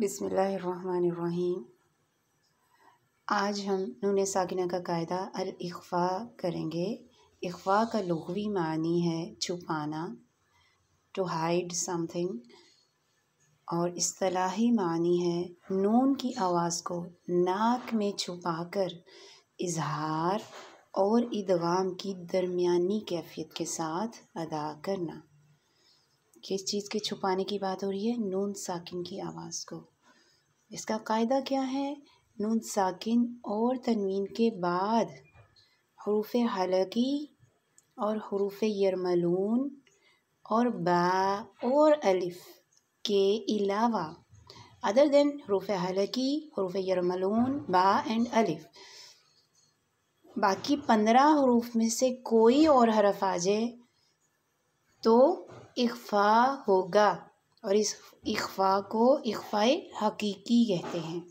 बिसमीम आज हम नून सागिना का कायदा अल अखवा करेंगे अखवा का लघवी मानी है छुपाना टू हाइड समथिंग और असलाही मानी है नून की आवाज़ को नाक में छुपाकर इजहार और इदगाम की दरमिया कैफियत के साथ अदा करना किस चीज़ के छुपाने की बात हो रही है नून साकिन की आवाज़ को इसका कायदा क्या है नून साकिन और तनवीन के बाद हरूफ हलकी और हरूफ यरमलून और बा और अलिफ के अलावा अदर देन हरूफ हलकी हरूफ यरमलून बा एंड अलिफ बाकी पंद्रह हरूफ में से कोई और हरफ आ जाए तो इख्फ़ा होगा और इस इख्फ़ा को इख्फ़ाए हकीकी कहते हैं